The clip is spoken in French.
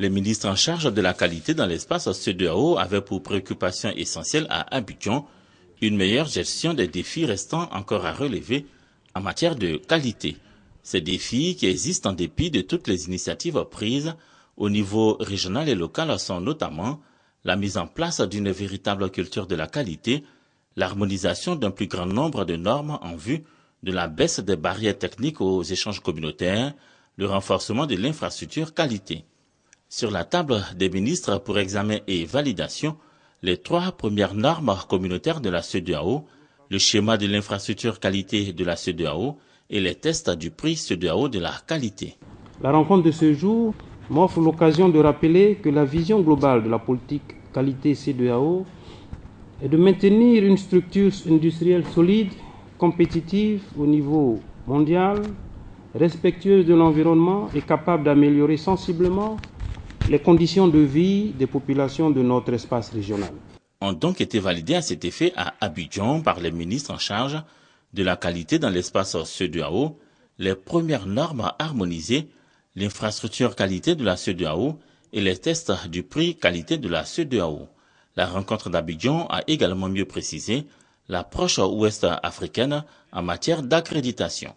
Les ministre en charge de la qualité dans l'espace CEDEAO avaient pour préoccupation essentielle à Abidjan une meilleure gestion des défis restants encore à relever en matière de qualité. Ces défis qui existent en dépit de toutes les initiatives prises au niveau régional et local sont notamment la mise en place d'une véritable culture de la qualité, l'harmonisation d'un plus grand nombre de normes en vue de la baisse des barrières techniques aux échanges communautaires, le renforcement de l'infrastructure qualité sur la table des ministres pour examen et validation les trois premières normes communautaires de la CEDEAO, le schéma de l'infrastructure qualité de la CEDEAO et les tests du prix CEDEAO de la qualité. La rencontre de ce jour m'offre l'occasion de rappeler que la vision globale de la politique qualité CEDEAO est de maintenir une structure industrielle solide, compétitive au niveau mondial, respectueuse de l'environnement et capable d'améliorer sensiblement les conditions de vie des populations de notre espace régional. Ont donc été validées à cet effet à Abidjan par les ministres en charge de la qualité dans l'espace CEDEAO, les premières normes à harmoniser, l'infrastructure qualité de la CEDEAO et les tests du prix qualité de la CEDEAO. La rencontre d'Abidjan a également mieux précisé l'approche ouest africaine en matière d'accréditation.